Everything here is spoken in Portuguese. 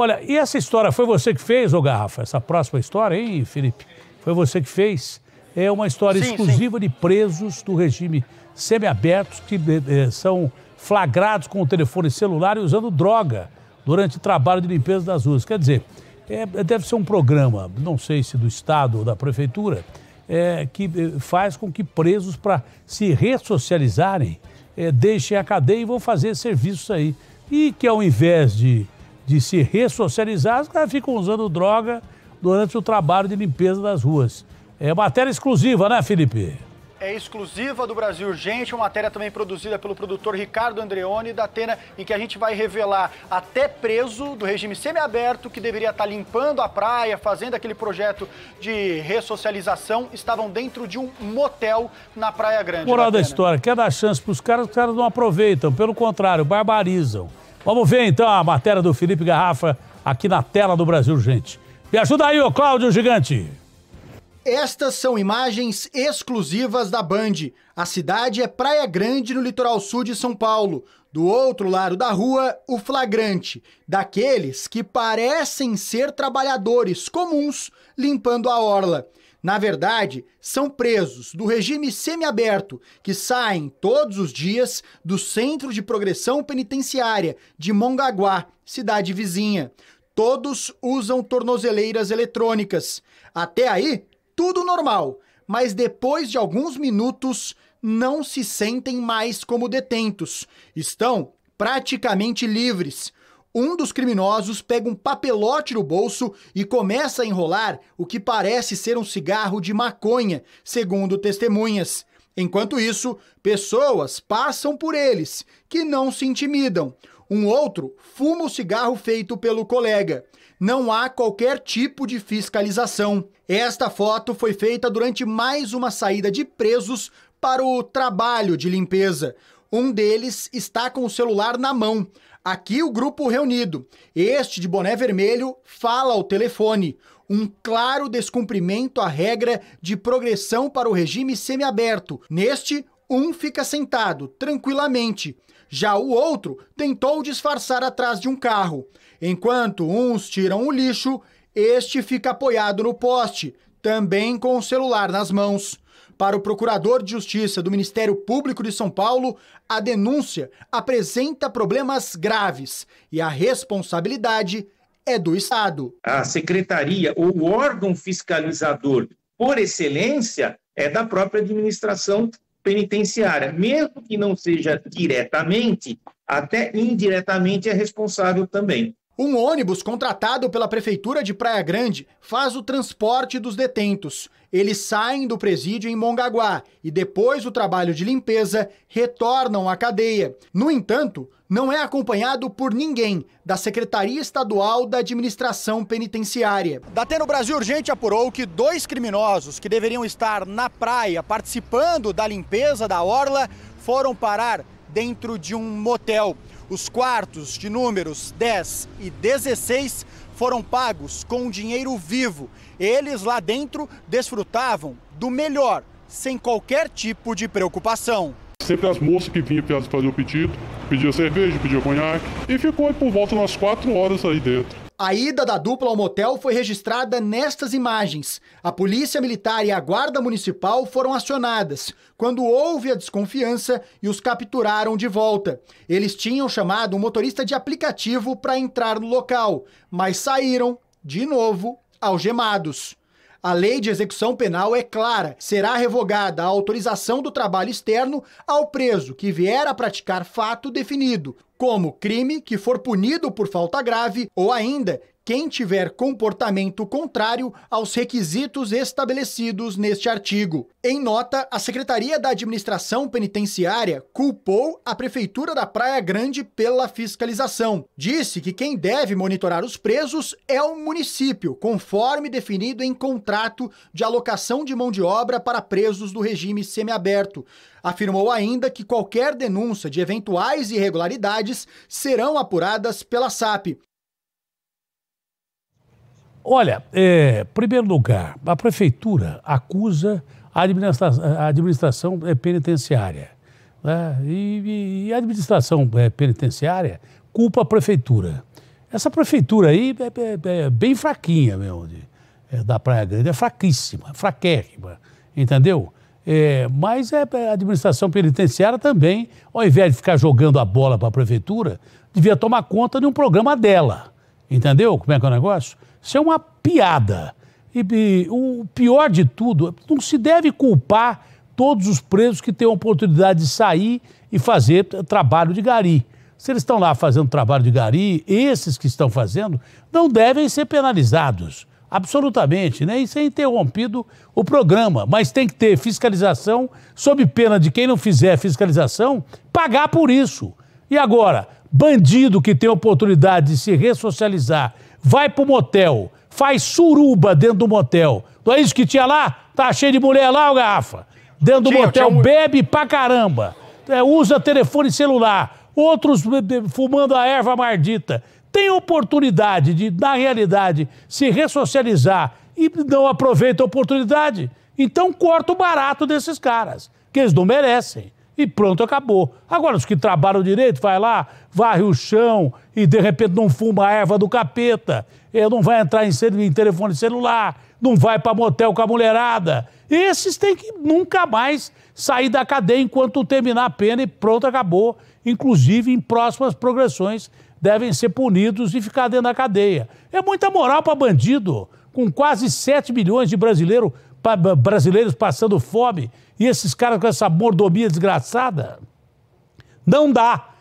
Olha, e essa história foi você que fez, ô Garrafa? Essa próxima história, hein, Felipe? Foi você que fez? É uma história sim, exclusiva sim. de presos do regime semiabertos que eh, eh, são flagrados com o telefone celular e usando droga durante o trabalho de limpeza das ruas. Quer dizer, é, é, deve ser um programa, não sei se do Estado ou da Prefeitura, é, que eh, faz com que presos, para se ressocializarem, é, deixem a cadeia e vão fazer serviços aí. E que ao invés de de se ressocializar, os caras ficam usando droga durante o trabalho de limpeza das ruas. É matéria exclusiva, né, Felipe? é exclusiva do Brasil Urgente, uma matéria também produzida pelo produtor Ricardo Andreoni da Atena, em que a gente vai revelar até preso do regime semiaberto, que deveria estar limpando a praia, fazendo aquele projeto de ressocialização, estavam dentro de um motel na Praia Grande. Moral da, da história, quer dar chance para os caras, os caras não aproveitam, pelo contrário, barbarizam. Vamos ver então a matéria do Felipe Garrafa aqui na tela do Brasil, gente. Me ajuda aí, ô Cláudio Gigante. Estas são imagens exclusivas da Band. A cidade é Praia Grande, no litoral sul de São Paulo. Do outro lado da rua, o flagrante, daqueles que parecem ser trabalhadores comuns limpando a orla. Na verdade, são presos do regime semiaberto que saem todos os dias do Centro de Progressão Penitenciária de Mongaguá, cidade vizinha. Todos usam tornozeleiras eletrônicas. Até aí, tudo normal, mas depois de alguns minutos não se sentem mais como detentos. Estão praticamente livres um dos criminosos pega um papelote no bolso e começa a enrolar o que parece ser um cigarro de maconha, segundo testemunhas. Enquanto isso, pessoas passam por eles, que não se intimidam. Um outro fuma o cigarro feito pelo colega. Não há qualquer tipo de fiscalização. Esta foto foi feita durante mais uma saída de presos para o trabalho de limpeza um deles está com o celular na mão. Aqui o grupo reunido. Este de boné vermelho fala ao telefone. Um claro descumprimento à regra de progressão para o regime semiaberto. Neste, um fica sentado, tranquilamente. Já o outro tentou disfarçar atrás de um carro. Enquanto uns tiram o lixo, este fica apoiado no poste, também com o celular nas mãos. Para o procurador de justiça do Ministério Público de São Paulo, a denúncia apresenta problemas graves e a responsabilidade é do Estado. A secretaria ou o órgão fiscalizador por excelência é da própria administração penitenciária, mesmo que não seja diretamente, até indiretamente é responsável também. Um ônibus contratado pela Prefeitura de Praia Grande faz o transporte dos detentos eles saem do presídio em Mongaguá e, depois do trabalho de limpeza, retornam à cadeia. No entanto, não é acompanhado por ninguém da Secretaria Estadual da Administração Penitenciária. Datena Brasil Urgente apurou que dois criminosos que deveriam estar na praia participando da limpeza da orla foram parar dentro de um motel. Os quartos de números 10 e 16 foram pagos com dinheiro vivo. Eles lá dentro desfrutavam do melhor, sem qualquer tipo de preocupação. Sempre as moças que vinham fazer o pedido, pediam cerveja, pediam conhaque, e ficou por volta umas quatro horas aí dentro. A ida da dupla ao motel foi registrada nestas imagens. A Polícia Militar e a Guarda Municipal foram acionadas quando houve a desconfiança e os capturaram de volta. Eles tinham chamado um motorista de aplicativo para entrar no local, mas saíram, de novo, algemados. A lei de execução penal é clara: será revogada a autorização do trabalho externo ao preso que vier a praticar fato definido, como crime que for punido por falta grave ou ainda quem tiver comportamento contrário aos requisitos estabelecidos neste artigo. Em nota, a Secretaria da Administração Penitenciária culpou a Prefeitura da Praia Grande pela fiscalização. Disse que quem deve monitorar os presos é o município, conforme definido em contrato de alocação de mão de obra para presos do regime semiaberto. Afirmou ainda que qualquer denúncia de eventuais irregularidades irregularidades serão apuradas pela SAP. Olha, é, primeiro lugar, a prefeitura acusa a, a administração é, penitenciária. Né? E, e, a administração é, penitenciária culpa a prefeitura. Essa prefeitura aí é, é, é bem fraquinha, meu, de, é, da Praia Grande, é fraquíssima, fraquérrima, entendeu? É, mas é, a administração penitenciária também, ao invés de ficar jogando a bola para a prefeitura, devia tomar conta de um programa dela. Entendeu como é que é o negócio? Isso é uma piada. E, e o pior de tudo, não se deve culpar todos os presos que têm a oportunidade de sair e fazer trabalho de gari. Se eles estão lá fazendo trabalho de gari, esses que estão fazendo não devem ser penalizados. Absolutamente, né? Isso é interrompido o programa, mas tem que ter fiscalização, sob pena de quem não fizer fiscalização, pagar por isso. E agora, bandido que tem oportunidade de se ressocializar, vai pro motel, faz suruba dentro do motel. Não é isso que tinha lá? Tá cheio de mulher lá, o garrafa? Dentro do tinha, motel, tinha... bebe pra caramba. É, usa telefone celular, outros eh, fumando a erva mardita tem oportunidade de, na realidade, se ressocializar e não aproveita a oportunidade, então corta o barato desses caras, que eles não merecem. E pronto, acabou. Agora, os que trabalham direito, vai lá, varre o chão e de repente não fuma a erva do capeta, é, não vai entrar em, em telefone celular, não vai para motel com a mulherada. Esses têm que nunca mais sair da cadeia enquanto terminar a pena e pronto, acabou. Inclusive em próximas progressões devem ser punidos e ficar dentro da cadeia. É muita moral para bandido, com quase 7 milhões de brasileiro, pra, brasileiros passando fome e esses caras com essa mordomia desgraçada. Não dá.